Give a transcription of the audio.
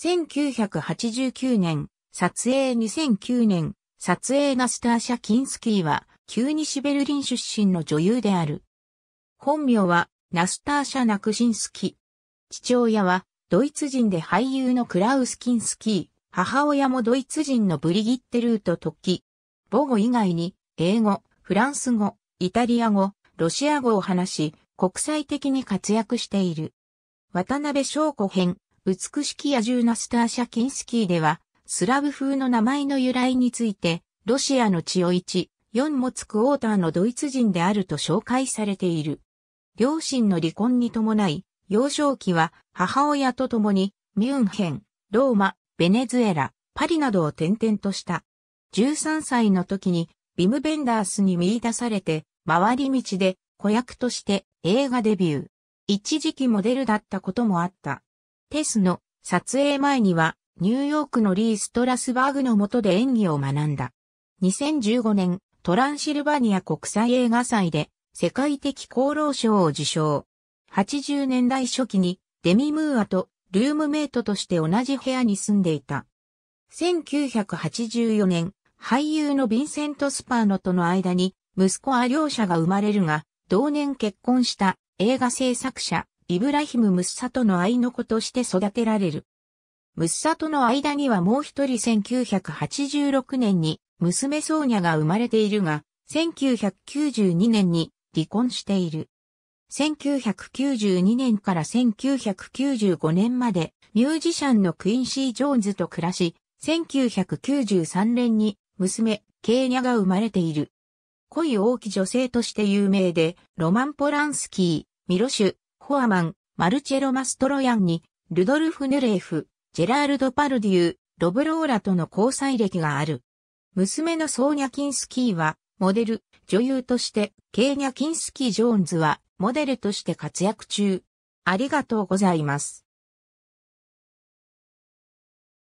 1989年、撮影2009年、撮影ナスターシャキンスキーは、旧西ベルリン出身の女優である。本名は、ナスターシャ・ナクシンスキ。ー。父親は、ドイツ人で俳優のクラウス・キンスキー、母親もドイツ人のブリギッテ・ルート・トッキ。母語以外に、英語、フランス語、イタリア語、ロシア語を話し、国際的に活躍している。渡辺翔子編、美しき野獣ナスターシャキンスキーでは、スラブ風の名前の由来について、ロシアの血を一、四持つクォーターのドイツ人であると紹介されている。両親の離婚に伴い、幼少期は母親と共にミュンヘン、ローマ、ベネズエラ、パリなどを転々とした。13歳の時にビム・ベンダースに見出されて、回り道で子役として映画デビュー。一時期モデルだったこともあった。テスの撮影前にはニューヨークのリー・ストラスバーグの下で演技を学んだ。2015年、トランシルバニア国際映画祭で世界的功労賞を受賞。80年代初期にデミ・ムーアとルームメイトとして同じ部屋に住んでいた。1984年、俳優のヴィンセント・スパーノとの間に息子は両者が生まれるが、同年結婚した映画制作者イブラヒム・ムッサとの愛の子として育てられる。ムッサとの間にはもう一人1986年に娘ソーニャが生まれているが、1992年に離婚している。1992年から1995年までミュージシャンのクインシー・ジョーンズと暮らし、1993年に娘、ケーニャが生まれている。恋多き女性として有名で、ロマン・ポランスキー、ミロシュ、コアマン、マルチェロ・マストロヤンに、ルドルフ・ヌレーフ、ジェラールド・パルデュー、ロブローラとの交際歴がある。娘のソーニャ・キンスキーは、モデル、女優として、ケーニャ・キンスキー・ジョーンズは、モデルとして活躍中。ありがとうございます。